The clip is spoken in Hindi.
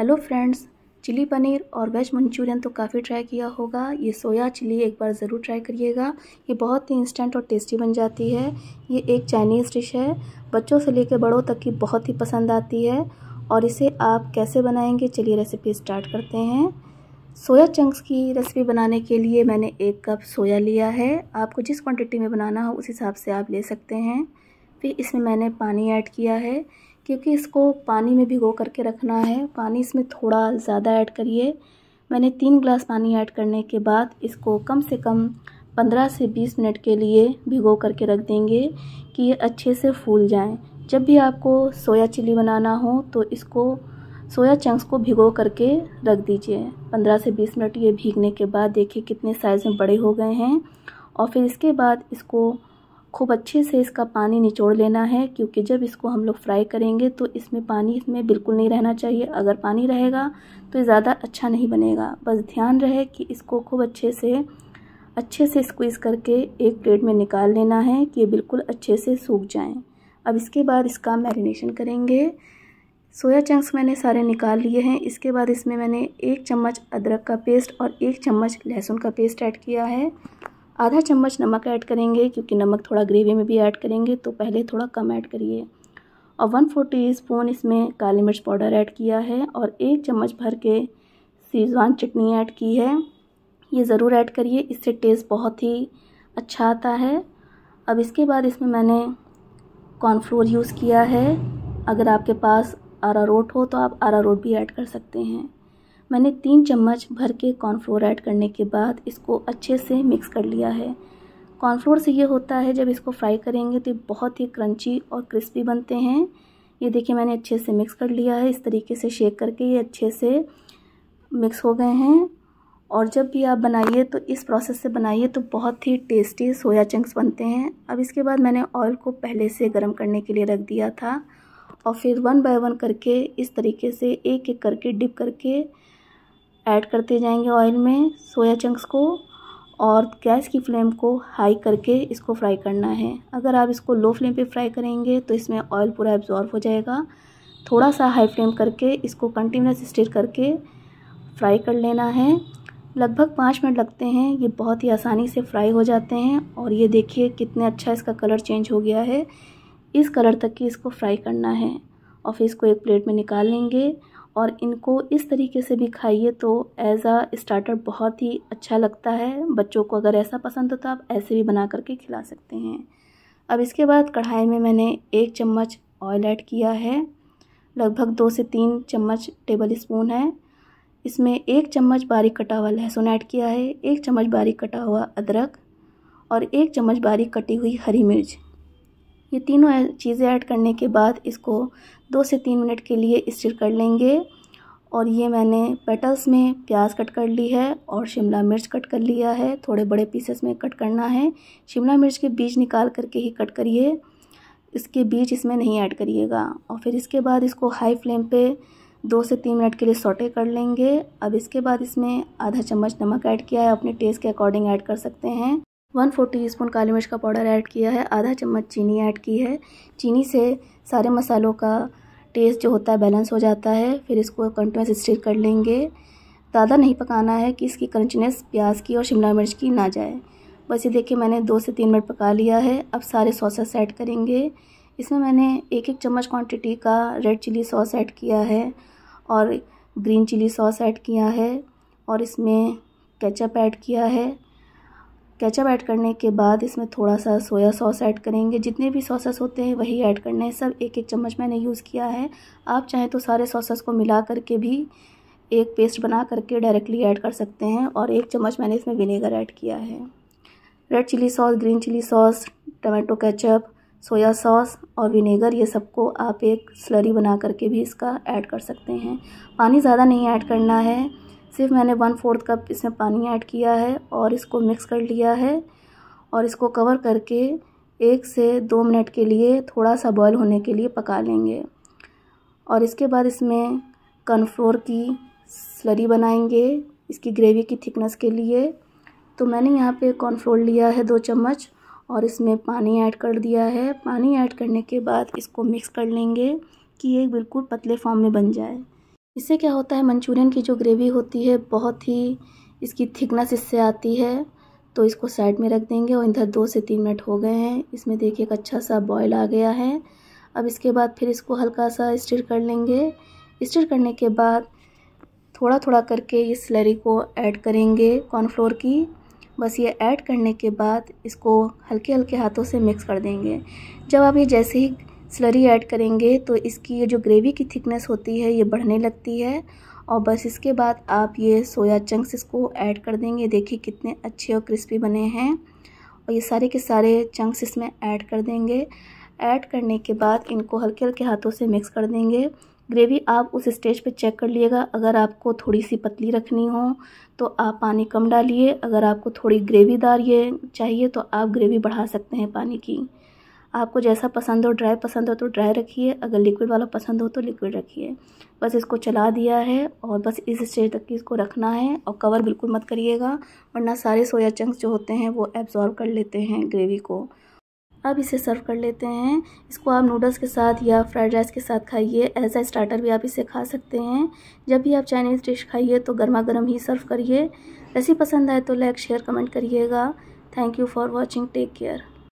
हेलो फ्रेंड्स चिली पनीर और वेज मंचूरियन तो काफ़ी ट्राई किया होगा ये सोया चिली एक बार ज़रूर ट्राई करिएगा ये बहुत ही इंस्टेंट और टेस्टी बन जाती है ये एक चाइनीज़ डिश है बच्चों से लेकर बड़ों तक की बहुत ही पसंद आती है और इसे आप कैसे बनाएंगे चलिए रेसिपी स्टार्ट करते हैं सोया चंक्स की रेसिपी बनाने के लिए मैंने एक कप सोया लिया है आपको जिस क्वान्टिट्टी में बनाना हो उस हिसाब से आप ले सकते हैं फिर इसमें मैंने पानी ऐड किया है क्योंकि इसको पानी में भिगो करके रखना है पानी इसमें थोड़ा ज़्यादा ऐड करिए मैंने तीन ग्लास पानी ऐड करने के बाद इसको कम से कम पंद्रह से बीस मिनट के लिए भिगो करके रख देंगे कि ये अच्छे से फूल जाएं जब भी आपको सोया चिली बनाना हो तो इसको सोया चंक्स को भिगो करके रख दीजिए पंद्रह से बीस मिनट ये भीगने के बाद देखिए कितने साइज़ में बड़े हो गए हैं और फिर इसके बाद इसको खूब अच्छे से इसका पानी निचोड़ लेना है क्योंकि जब इसको हम लोग फ्राई करेंगे तो इसमें पानी इसमें बिल्कुल नहीं रहना चाहिए अगर पानी रहेगा तो ज़्यादा अच्छा नहीं बनेगा बस ध्यान रहे कि इसको खूब अच्छे से अच्छे से स्क्वीज़ करके एक प्लेट में निकाल लेना है कि ये बिल्कुल अच्छे से सूख जाएँ अब इसके बाद इसका मैरिनेशन करेंगे सोया चंक्स मैंने सारे निकाल लिए हैं इसके बाद इसमें मैंने एक चम्मच अदरक का पेस्ट और एक चम्मच लहसुन का पेस्ट ऐड किया है आधा चम्मच नमक ऐड करेंगे क्योंकि नमक थोड़ा ग्रेवी में भी ऐड करेंगे तो पहले थोड़ा कम ऐड करिए और वन फोर टी स्पून इसमें काली मिर्च पाउडर ऐड किया है और एक चम्मच भर के सीजवान चटनी ऐड की है ये ज़रूर ऐड करिए इससे टेस्ट बहुत ही अच्छा आता है अब इसके बाद इसमें मैंने कॉर्नफ्लोर यूज़ किया है अगर आपके पास आरा रोट हो तो आप आरा रोट भी ऐड कर सकते हैं मैंने तीन चम्मच भर के कॉर्नफ्लोर ऐड करने के बाद इसको अच्छे से मिक्स कर लिया है कॉर्नफ्लोर से ये होता है जब इसको फ्राई करेंगे तो बहुत ही क्रंची और क्रिस्पी बनते हैं ये देखिए मैंने अच्छे से मिक्स कर लिया है इस तरीके से शेक करके ये अच्छे से मिक्स हो गए हैं और जब भी आप बनाइए तो इस प्रोसेस से बनाइए तो बहुत ही टेस्टी सोया चंक्स बनते हैं अब इसके बाद मैंने ऑयल को पहले से गर्म करने के लिए रख दिया था और फिर वन बाय वन करके इस तरीके से एक एक करके डिप करके ऐड करते जाएंगे ऑयल में सोया चंक्स को और गैस की फ्लेम को हाई करके इसको फ्राई करना है अगर आप इसको लो फ्लेम पे फ्राई करेंगे तो इसमें ऑयल पूरा एब्जॉर्व हो जाएगा थोड़ा सा हाई फ्लेम करके इसको कंटिन्यूस स्टीर करके फ्राई कर लेना है लगभग पाँच मिनट लगते हैं ये बहुत ही आसानी से फ्राई हो जाते हैं और ये देखिए कितने अच्छा इसका कलर चेंज हो गया है इस कलर तक की इसको फ्राई करना है और फिर इसको एक प्लेट में निकाल लेंगे और इनको इस तरीके से भी खाइए तो एज़ आ स्टार्टर बहुत ही अच्छा लगता है बच्चों को अगर ऐसा पसंद हो तो आप ऐसे भी बना करके खिला सकते हैं अब इसके बाद कढ़ाई में मैंने एक चम्मच ऑयल ऐड किया है लगभग दो से तीन चम्मच टेबल स्पून है इसमें एक चम्मच बारीक कटा हुआ लहसुन ऐड किया है एक चम्मच बारीक कटा हुआ अदरक और एक चम्मच बारीक कटी हुई हरी मिर्च ये तीनों चीज़ें ऐड करने के बाद इसको दो से तीन मिनट के लिए स्टिर कर लेंगे और ये मैंने पेटल्स में प्याज कट कर ली है और शिमला मिर्च कट कर लिया है थोड़े बड़े पीसेस में कट करना है शिमला मिर्च के बीज निकाल करके ही कट करिए इसके बीज इसमें नहीं ऐड करिएगा और फिर इसके बाद इसको हाई फ्लेम पे दो से तीन मिनट के लिए सोटे कर लेंगे अब इसके बाद इसमें आधा चम्मच नमक ऐड किया है अपने टेस्ट के अकॉर्डिंग ऐड कर सकते हैं वन फोर टी स्पून काली मिर्च का पाउडर ऐड किया है आधा चम्मच चीनी ऐड की है चीनी से सारे मसालों का टेस्ट जो होता है बैलेंस हो जाता है फिर इसको कंटिन्यूस स्टीर कर लेंगे ज़्यादा नहीं पकाना है कि इसकी क्रंचनेस प्याज की और शिमला मिर्च की ना जाए बस ये देखिए मैंने दो से तीन मिनट पका लिया है अब सारे सॉसेस ऐड करेंगे इसमें मैंने एक एक चम्मच क्वांटिटी का रेड चिली सॉस ऐड किया है और ग्रीन चिली सॉस ऐड किया है और इसमें केचप ऐड किया है केचप ऐड करने के बाद इसमें थोड़ा सा सोया सॉस ऐड करेंगे जितने भी सॉसेस होते हैं वही ऐड करने हैं सब एक एक चम्मच मैंने यूज़ किया है आप चाहें तो सारे सॉसेस को मिला करके भी एक पेस्ट बना करके डायरेक्टली ऐड कर सकते हैं और एक चम्मच मैंने इसमें विनेगर ऐड किया है red chilli sauce green chilli sauce tomato ketchup soya sauce और विनेगर ये सबको आप एक स्लरी बना करके भी इसका ऐड कर सकते हैं पानी ज़्यादा नहीं ऐड करना है सिर्फ मैंने वन फोर्थ कप इसमें पानी ऐड किया है और इसको मिक्स कर लिया है और इसको कवर करके एक से दो मिनट के लिए थोड़ा सा बॉयल होने के लिए पका लेंगे और इसके बाद इसमें कनफ्लोर की स्लरी बनाएंगे इसकी ग्रेवी की थिकनेस के लिए तो मैंने यहाँ पे कॉर्नफ्लोर लिया है दो चम्मच और इसमें पानी ऐड कर दिया है पानी ऐड करने के बाद इसको मिक्स कर लेंगे कि ये बिल्कुल पतले फॉर्म में बन जाए इससे क्या होता है मंचूरियन की जो ग्रेवी होती है बहुत ही इसकी थिकनेस इससे आती है तो इसको साइड में रख देंगे और इधर दो से तीन मिनट हो गए हैं इसमें देखिए एक अच्छा सा बॉयल आ गया है अब इसके बाद फिर इसको हल्का सा स्टिर कर लेंगे स्टिर करने के बाद थोड़ा थोड़ा करके इस सिलरी को ऐड करेंगे कॉर्नफ्लोर की बस ये ऐड करने के बाद इसको हल्के हल्के हाथों से मिक्स कर देंगे जब आप ये जैसे ही स्लरी ऐड करेंगे तो इसकी ये जो ग्रेवी की थिकनेस होती है ये बढ़ने लगती है और बस इसके बाद आप ये सोया चंक्स इसको ऐड कर देंगे देखिए कितने अच्छे और क्रिस्पी बने हैं और ये सारे के सारे चंक्स इसमें ऐड कर देंगे ऐड करने के बाद इनको हल्के हल्के हाथों से मिक्स कर देंगे ग्रेवी आप उस स्टेज पे चेक कर लिएगा अगर आपको थोड़ी सी पतली रखनी हो तो आप पानी कम डालिए अगर आपको थोड़ी ग्रेवीदार ये चाहिए तो आप ग्रेवी बढ़ा सकते हैं पानी की आपको जैसा पसंद हो ड्राई पसंद हो तो ड्राई रखिए अगर लिक्विड वाला पसंद हो तो लिक्विड रखिए बस इसको चला दिया है और बस इस स्टेज तक की इसको रखना है और कवर बिल्कुल मत करिएगा वरना सारे सोया चंक्स जो होते हैं वो एब्जॉर्व कर लेते हैं ग्रेवी को अब इसे सर्व कर लेते हैं इसको आप नूडल्स के साथ या फ्राइड राइस के साथ खाइए एज आ स्टार्टर भी आप इसे खा सकते हैं जब भी आप चाइनीज़ डिश खाइए तो गर्मा गर्म ही सर्व करिए ऐसी पसंद आए तो लाइक शेयर कमेंट करिएगा thank you for watching take care